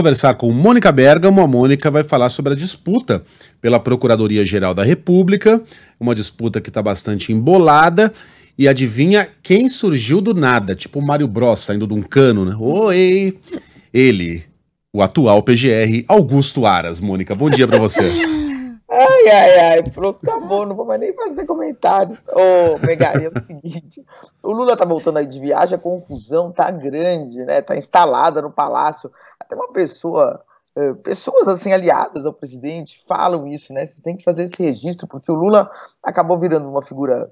conversar com Mônica Bergamo. A Mônica vai falar sobre a disputa pela Procuradoria-Geral da República, uma disputa que está bastante embolada. E adivinha quem surgiu do nada, tipo Mário Bros saindo de um cano, né? Oi! Ele, o atual PGR Augusto Aras. Mônica, bom dia para você. Ai, ai, ai, pronto, acabou, não vou mais nem fazer comentários. Ô, oh, é o seguinte, o Lula tá voltando aí de viagem, a confusão tá grande, né, tá instalada no palácio, até uma pessoa eh, pessoas assim aliadas ao presidente falam isso, né? Vocês têm que fazer esse registro porque o Lula acabou virando uma figura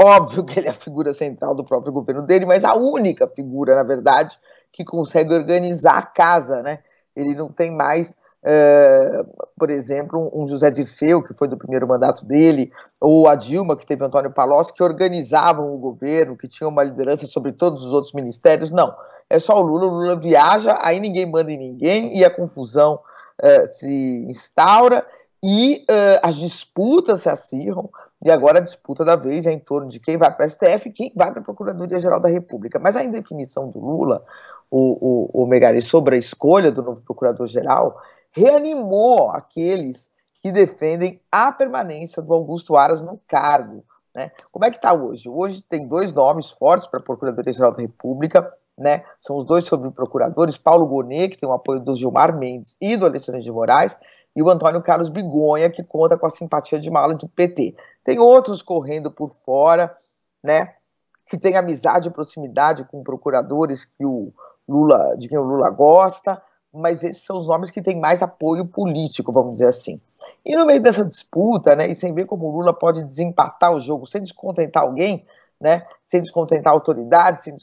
óbvio que ele é a figura central do próprio governo dele, mas a única figura, na verdade, que consegue organizar a casa, né? Ele não tem mais é, por exemplo, um José Dirceu, que foi do primeiro mandato dele, ou a Dilma, que teve Antônio Palocci, que organizavam o governo, que tinham uma liderança sobre todos os outros ministérios. Não, é só o Lula, o Lula viaja, aí ninguém manda em ninguém e a confusão é, se instaura e é, as disputas se acirram, e agora a disputa da vez é em torno de quem vai para a STF e quem vai para a Procuradoria-Geral da República. Mas a indefinição do Lula, o, o, o Megari, sobre a escolha do novo Procurador-Geral, reanimou aqueles que defendem a permanência do Augusto Aras no cargo. Né? Como é que está hoje? Hoje tem dois nomes fortes para a Procuradoria-Geral da República, né? são os dois procuradores Paulo Gonet, que tem o apoio do Gilmar Mendes e do Alexandre de Moraes, e o Antônio Carlos Bigonha, que conta com a simpatia de mala do PT. Tem outros correndo por fora, né? que tem amizade e proximidade com procuradores que o Lula, de quem o Lula gosta, mas esses são os nomes que têm mais apoio político, vamos dizer assim. E no meio dessa disputa, né, e sem ver como o Lula pode desempatar o jogo, sem descontentar alguém, né, sem descontentar a autoridade, sem,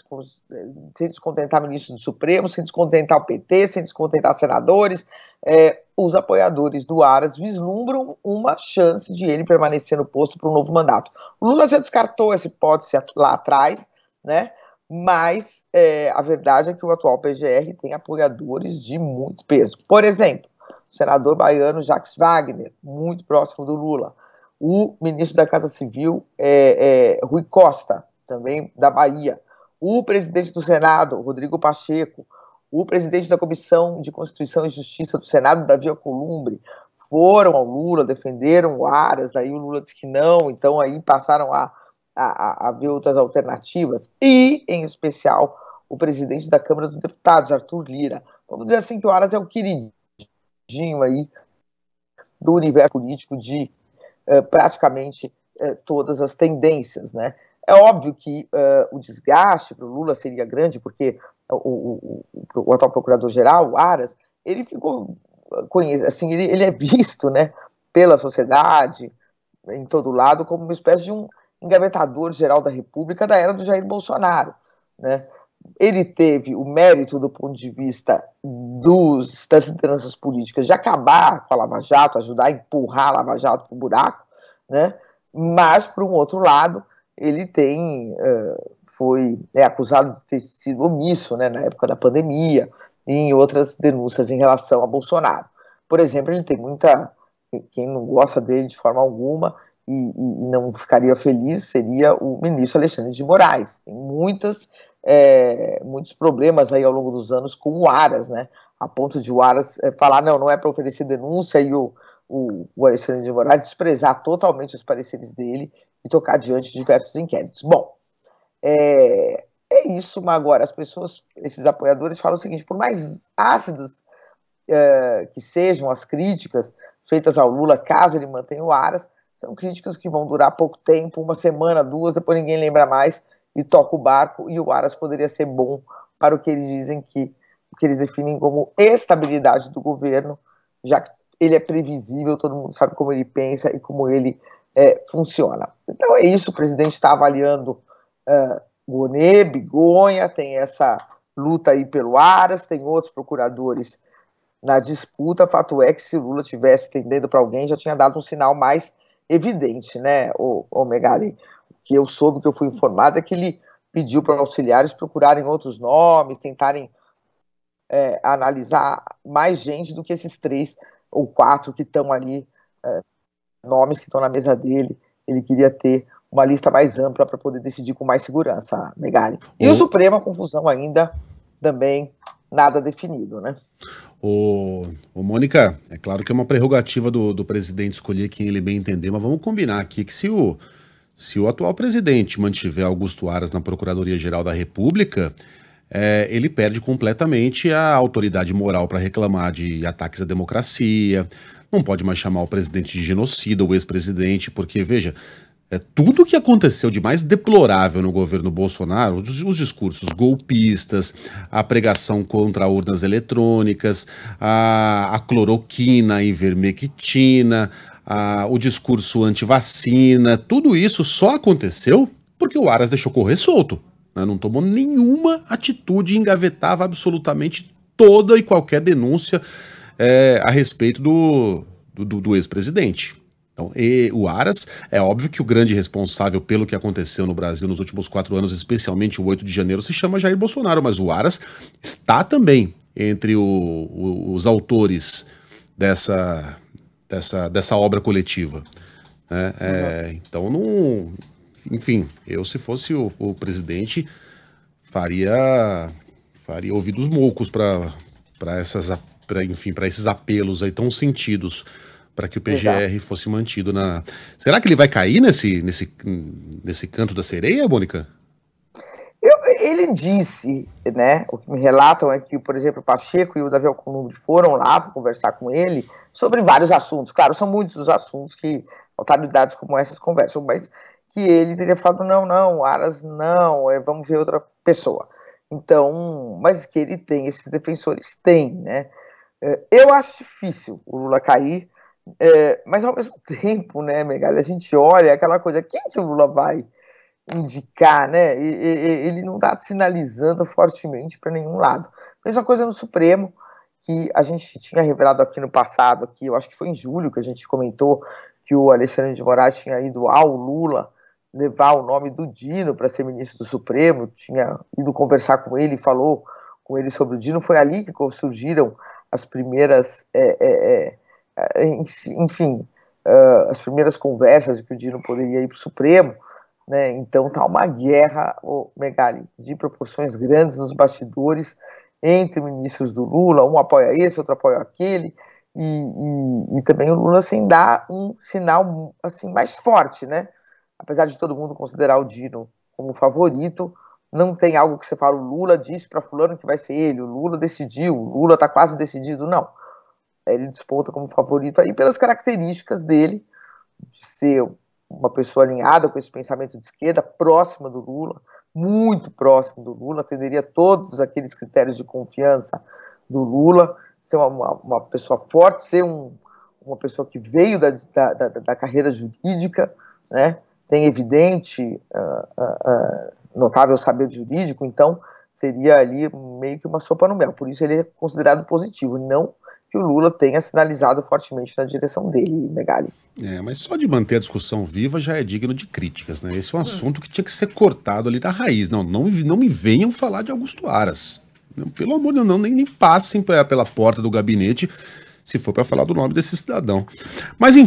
sem descontentar o ministro do Supremo, sem descontentar o PT, sem descontentar senadores, é, os apoiadores do Aras vislumbram uma chance de ele permanecer no posto para um novo mandato. O Lula já descartou essa hipótese lá atrás, né? mas é, a verdade é que o atual PGR tem apoiadores de muito peso. Por exemplo, o senador baiano Jacques Wagner, muito próximo do Lula. O ministro da Casa Civil, é, é, Rui Costa, também da Bahia. O presidente do Senado, Rodrigo Pacheco. O presidente da Comissão de Constituição e Justiça do Senado, Davi Alcolumbre, foram ao Lula, defenderam o Aras, daí o Lula disse que não, então aí passaram a a, a, a ver outras alternativas, e, em especial, o presidente da Câmara dos Deputados, Arthur Lira. Vamos dizer assim que o Aras é o queridinho aí do universo político de eh, praticamente eh, todas as tendências, né? É óbvio que eh, o desgaste para o Lula seria grande, porque o, o, o, o atual procurador-geral, o Aras, ele ficou assim, ele, ele é visto, né, pela sociedade, em todo lado, como uma espécie de um engavetador-geral da República da era do Jair Bolsonaro. Né? Ele teve o mérito do ponto de vista dos, das lideranças políticas de acabar com a Lava Jato, ajudar a empurrar a Lava Jato para o buraco, né? mas, por um outro lado, ele tem eh, foi é acusado de ter sido omisso né, na época da pandemia e em outras denúncias em relação a Bolsonaro. Por exemplo, ele tem muita quem não gosta dele de forma alguma, e, e, não ficaria feliz seria o ministro Alexandre de Moraes. Tem muitas, é, muitos problemas aí ao longo dos anos com o Aras, né? A ponto de o Aras é, falar, não, não é para oferecer denúncia, e o, o, o, Alexandre de Moraes desprezar totalmente os pareceres dele e tocar diante de diversos inquéritos. Bom, é, é isso, mas agora as pessoas, esses apoiadores falam o seguinte, por mais ácidas é, que sejam as críticas feitas ao Lula, caso ele mantenha o Aras, são críticas que vão durar pouco tempo, uma semana, duas, depois ninguém lembra mais e toca o barco. E o Aras poderia ser bom para o que eles dizem que, que eles definem como estabilidade do governo, já que ele é previsível, todo mundo sabe como ele pensa e como ele é, funciona. Então é isso, o presidente está avaliando uh, é, Gonet, Bigonha, tem essa luta aí pelo Aras, tem outros procuradores na disputa. Fato é que se Lula tivesse tendendo para alguém, já tinha dado um sinal mais evidente, né, o, o Megali? que eu soube, que eu fui informada, é que ele pediu para auxiliares procurarem outros nomes, tentarem é, analisar mais gente do que esses três ou quatro que estão ali, é, nomes que estão na mesa dele. Ele queria ter uma lista mais ampla para poder decidir com mais segurança, Megali. E o, o Supremo, a confusão ainda também nada definido, né? Ô, ô Mônica, é claro que é uma prerrogativa do, do presidente escolher quem ele bem entender, mas vamos combinar aqui que se o, se o atual presidente mantiver Augusto Aras na Procuradoria-Geral da República, é, ele perde completamente a autoridade moral para reclamar de ataques à democracia, não pode mais chamar o presidente de genocida, o ex-presidente, porque, veja, é, tudo que aconteceu de mais deplorável no governo Bolsonaro, os, os discursos golpistas, a pregação contra urnas eletrônicas, a, a cloroquina, a ivermectina, a, o discurso anti-vacina, tudo isso só aconteceu porque o Aras deixou correr solto. Né? Não tomou nenhuma atitude, engavetava absolutamente toda e qualquer denúncia é, a respeito do, do, do ex-presidente. Então, o Aras é óbvio que o grande responsável pelo que aconteceu no Brasil nos últimos quatro anos, especialmente o 8 de janeiro, se chama Jair Bolsonaro, mas o Aras está também entre o, o, os autores dessa, dessa, dessa obra coletiva. Né? É, uhum. então, não, enfim, eu se fosse o, o presidente, faria, faria ouvidos moucos para essas pra, enfim para esses apelos aí tão sentidos para que o PGR Exato. fosse mantido na. Será que ele vai cair nesse, nesse, nesse canto da sereia, Mônica? Eu, ele disse, né? O que me relatam é que, por exemplo, o Pacheco e o Davi Alcolumbre foram lá conversar com ele sobre vários assuntos. Claro, são muitos os assuntos que autoridades como essas conversam, mas que ele teria falado: não, não, Aras não, é, vamos ver outra pessoa. Então, mas que ele tem, esses defensores têm, né? É, eu acho difícil o Lula cair, é, mas ao mesmo tempo, né, Megali, a gente olha aquela coisa, quem que o Lula vai indicar, né? E, e, ele não está sinalizando fortemente para nenhum lado. Mesma coisa no Supremo, que a gente tinha revelado aqui no passado, aqui eu acho que foi em julho que a gente comentou que o Alexandre de Moraes tinha ido ao Lula levar o nome do Dino para ser ministro do Supremo, tinha ido conversar com ele, falou com ele sobre o Dino, foi ali que surgiram as primeiras é, é, é eh, enfim, uh, as primeiras conversas de que o Dino poderia ir para o Supremo, né? Então tá uma guerra, o oh, Megali, de proporções grandes nos bastidores entre ministros do Lula, um apoia esse, outro apoia aquele, e, e, e também o Lula sem assim, dar um sinal assim mais forte, né? Apesar de todo mundo considerar o Dino como favorito, não tem algo que você fala, o Lula disse para fulano que vai ser ele, o Lula decidiu, o Lula está quase decidido, não ele desponta como favorito aí pelas características dele, de ser uma pessoa alinhada com esse pensamento de esquerda, próxima do Lula, muito próximo do Lula, atenderia todos aqueles critérios de confiança do Lula, ser uma, uma pessoa forte, ser um, uma pessoa que veio da, da, da, da carreira jurídica, né? tem evidente, uh, uh, uh, notável saber jurídico, então seria ali meio que uma sopa no mel, por isso ele é considerado positivo, não que o Lula tenha sinalizado fortemente na direção dele, Megali. É, mas só de manter a discussão viva já é digno de críticas, né? Esse é um assunto que tinha que ser cortado ali da raiz. Não, não, não me venham falar de Augusto Aras. Pelo amor de Deus, não, nem, nem passem pela porta do gabinete se for para falar do nome desse cidadão. Mas enfim.